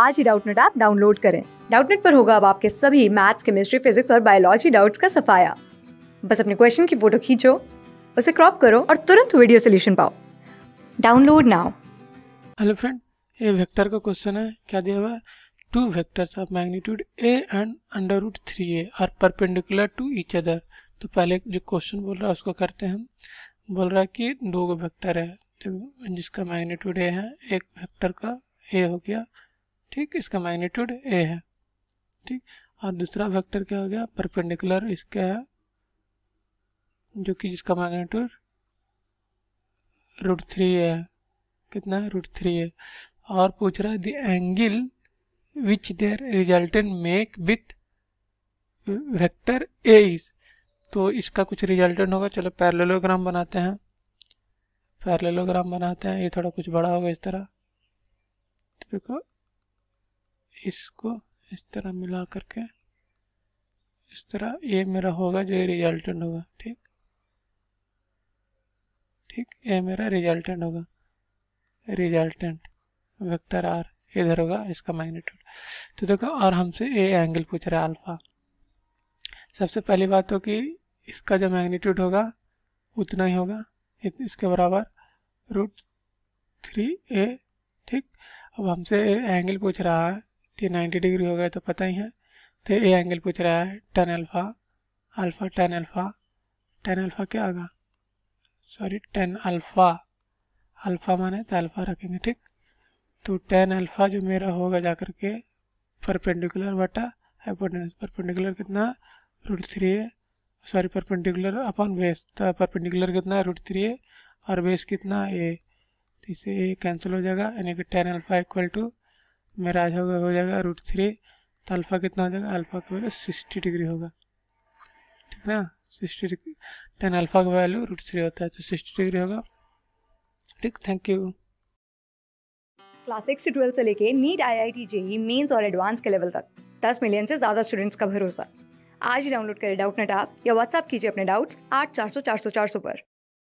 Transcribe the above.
आज ही Doubtnut app download करें डाउटनेट पर होगा अब आपके सभी मैथ्स केमिस्ट्री फिजिक्स और बायोलॉजी डाउट्स का सफाया बस अपने क्वेश्चन की फोटो खींचो उसे क्रॉप करो और तुरंत वीडियो सोल्यूशन पाओ डाउनलोड नाउ हेलो फ्रेंड ये वेक्टर का क्वेश्चन है क्या दिया हुआ है two vectors of magnitude A and under root three A are perpendicular to each other तो पहले जो क्वेश्चन बोल रहा है उसको करते हैं हम बोल रहा है कि दो वेक्टर है तो जिसका मैग्नीट्यूड ए है एक वेक्टर का ए हो गया ठीक इसका मैग्नीट्यूड ए है ठीक और दूसरा वेक्टर क्या हो गया परपेंडिकुलर इसका है जो कि जिसका मैग्नीट्यूड रूट थ्री है कितना है रूट थ्री है और पूछ रहा है the angle which their resultant make with vector A is तो इसका कुछ रिजल्टेंट होगा चलो पैरेललोग्राम बनाते हैं पैरेललोग्राम बनाते हैं ये थोड़ा कुछ बड़ा होगा इस तरह तो देखो इसको इस तरह मिला करके इस तरह ये मेरा होगा जो रिजल्टेंट होगा ठीक ठीक ये मेरा रिजल्टेंट होगा रिजल्टेंट वेक्टर आर इधर होगा इसका मैग्नीट्यूड तो देखो और हमसे ए एंगल पूछ रहा है अल्फा सबसे पहली बात तो कि इसका जो मैग्नीट्यूड होगा उतना ही होगा इसके बराबर रूट थ्री ए ठीक अब हमसे एंगल पूछ रहा है टी नाइन्टी डिग्री हो गया तो पता ही है तो ए एंगल पूछ रहा है tan alpha alpha tan alpha tan alpha क्या होगा सॉरी टेन अल्फ़ा अल्फ़ा माने तो अल्फ़ा रखेंगे ठीक तो टेन अल्फ़ा जो मेरा होगा जा के परपेंडिकुलर बटा हाइपोटेनस परपेंडिकुलर कितना रूट थ्री है सॉरी परपेंडिकुलर अपॉन बेस तो परपेंडिकुलर कितना है रूट थ्री है और बेस कितना ए तो इसे ए कैंसिल हो जाएगा यानी कि टेन अल्फ़ा इक्वल टू मेरा आ होगा हो जाएगा रूट थ्री तो अल्फ़ा कितना हो जाएगा अल्फ़ा का वैल्यू सिक्सटी डिग्री होगा ठीक है ना सिक्सटी डिग्री टेन अल्फ़ा का वैल्यू रूट थ्री होता है तो सिक्सटी डिग्री होगा ठीक थैंक यू क्लास सिक्स से ट्वेल्थ से लेके NEET I I T JEE mains और एडवांस के लेवल तक दस मिलियन से ज़्यादा स्टूडेंट्स का भरोसा आज ही डाउनलोड करें डाउट नेट आप या व्हाट्सअप कीजिए अपने डाउट्स आठ चार सौ चार सौ चार सौ पर